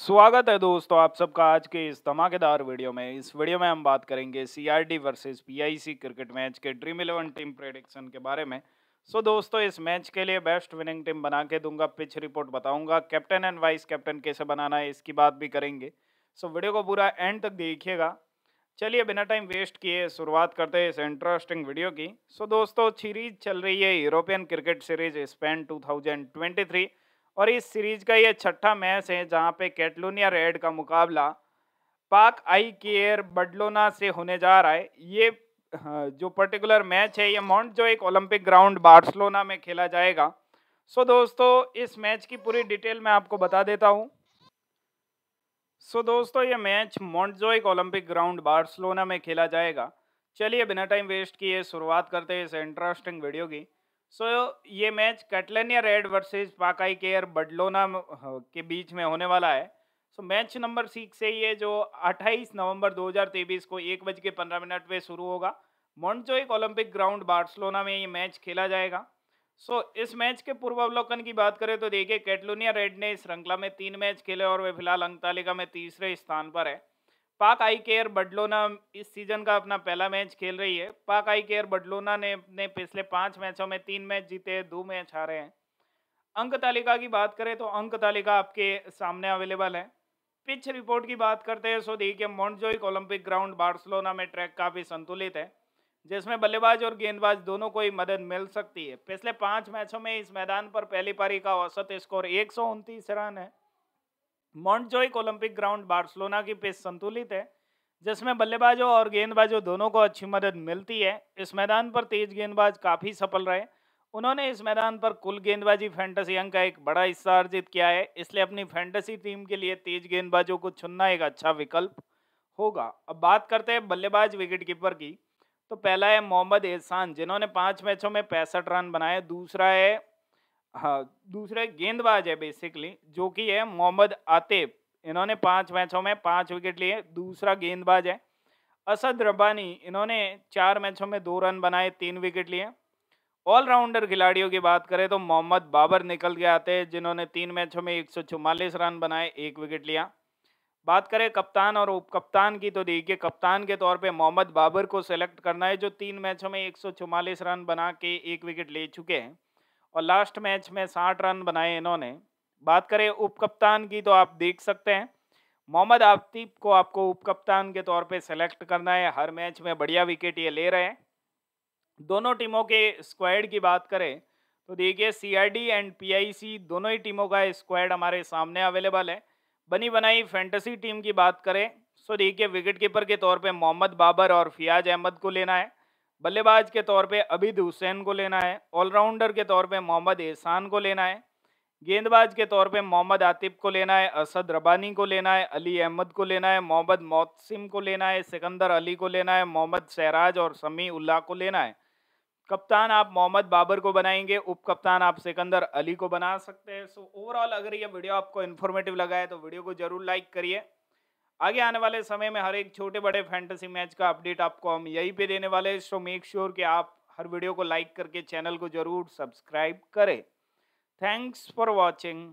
स्वागत है दोस्तों आप सबका आज के इस धमाकेदार वीडियो में इस वीडियो में हम बात करेंगे C R P I C cricket match के ड्रीम इलेवन टीम प्रेडिक्शन के बारे में सो so दोस्तों इस मैच के लिए बेस्ट विनिंग टीम बना के दूंगा पिच रिपोर्ट बताऊंगा कैप्टन एंड वाइस कैप्टन कैसे बनाना है इसकी बात भी करेंगे सो so वीडियो को पूरा एंड तक देखिएगा चलिए बिना टाइम वेस्ट किए शुरुआत करते हैं इस इंटरेस्टिंग वीडियो की सो so दोस्तों सीरीज चल रही है European cricket series Spain two thousand और इस सीरीज का ये छठा मैच है जहाँ पे कैटलोनिया रेड का मुकाबला पाक आई केयर बडलोना से होने जा रहा है ये हाँ, जो पर्टिकुलर मैच है ये माउंट जो एक ओलंपिक ग्राउंड बार्सलोना में खेला जाएगा सो दोस्तों इस मैच की पूरी डिटेल मैं आपको बता देता हूँ सो दोस्तों ये मैच एक ओलंपिक ग्राउंड बार्सलोना में खेला जाएगा चलिए बिना टाइम वेस्ट किए शुरुआत करते हैं इस इंटरेस्टिंग वीडियो की सो so, ये match Catalunya red versus Pak I Care Badalona के बीच में होने वाला है so so, match number six है ये जो 28 नवंबर 2023 को एक बज के पंद्रह मिनट पे शुरू होगा मॉन्टजोइक ओलंपिक ग्राउंड बार्सलोना में ये मैच खेला जाएगा सो so, इस मैच के पूर्वावलोकन की बात करें तो देखिए कैटलोनिया रेड ने श्रृंखला में तीन मैच खेले और वे फिलहाल अंक तालिका में तीसरे स्थान पर है पाक आई केयर बडलोना इस सीजन का अपना पहला मैच खेल रही है पाक आई केयर बडलोना ने अपने पिछले पांच मैचों में तीन मैच जीते दो मैच हारे हैं अंक तालिका की बात करें तो अंक तालिका आपके सामने अवेलेबल है पिच रिपोर्ट की बात करते हैं सो देखिए मॉन्टजोइक ओलंपिक ग्राउंड बार्सलोना में ट्रैक काफ़ी संतुलित है जिसमें बल्लेबाज और गेंदबाज दोनों को ही मदद मिल सकती है पिछले पाँच मैचों में इस मैदान पर पहली पारी का औसत स्कोर एक रन है मॉन्टजोइक ओलंपिक ग्राउंड बार्सलोना की पिच संतुलित है जिसमें बल्लेबाजों और गेंदबाजों दोनों को अच्छी मदद मिलती है इस मैदान पर तेज गेंदबाज काफ़ी सफल रहे उन्होंने इस मैदान पर कुल गेंदबाजी फैंटेसी अंक का एक बड़ा हिस्सा अर्जित किया है इसलिए अपनी फैंटेसी टीम के लिए तेज गेंदबाजों को चुनना एक अच्छा विकल्प होगा अब बात करते हैं बल्लेबाज विकेटकीपर की तो पहला है मोहम्मद एहसान जिन्होंने पाँच मैचों में पैंसठ रन बनाए दूसरा है हाँ दूसरा गेंदबाज है बेसिकली जो कि है मोहम्मद आतिब इन्होंने पांच मैचों में पांच विकेट लिए दूसरा गेंदबाज है असद रब्बानी इन्होंने चार मैचों में दो रन बनाए तीन विकेट लिए ऑलराउंडर खिलाड़ियों की बात करें तो मोहम्मद बाबर निकल के आते हैं जिन्होंने तीन मैचों में एक रन बनाए एक विकेट लिया बात करें कप्तान और उप कप्तान की तो देखिए कप्तान के तौर पे मोहम्मद बाबर को सेलेक्ट करना है जो तीन मैचों में एक रन बना के एक विकेट ले चुके हैं और लास्ट मैच में साठ रन बनाए इन्होंने बात करें उप कप्तान की तो आप देख सकते हैं मोहम्मद आतिफ को आपको उप कप्तान के तौर पे सेलेक्ट करना है हर मैच में बढ़िया विकेट ये ले रहे हैं दोनों टीमों के स्क्वाड की बात करें तो देखिए सीआरडी एंड पीआईसी दोनों ही टीमों का स्क्वाड हमारे सामने अवेलेबल है बनी बनाई फैंटेसी टीम की बात करें सो तो देखिए विकेट कीपर के तौर पर मोहम्मद बाबर और फियाज अहमद को लेना है बल्लेबाज के तौर पे अबिद हुसैन को लेना है ऑलराउंडर के तौर पे मोहम्मद एहसान को लेना है गेंदबाज के तौर पे मोहम्मद आतिफ को लेना है असद रबानी को लेना है अली अहमद को लेना है मोहम्मद मौसम को लेना है सिकंदर अली को लेना है मोहम्मद सहराज और समी उल्लाह को लेना है कप्तान आप मोहम्मद बाबर को बनाएंगे उप कप्तान आप सिकंदर अली को बना सकते हैं सो ओवरऑल अगर ये वीडियो आपको इन्फॉर्मेटिव लगा है तो वीडियो को जरूर लाइक करिए आगे आने वाले समय में हर एक छोटे बड़े फैंटेसी मैच का अपडेट आपको हम यहीं पे देने वाले हैं सो मेक श्योर कि आप हर वीडियो को लाइक करके चैनल को जरूर सब्सक्राइब करें थैंक्स फॉर वॉचिंग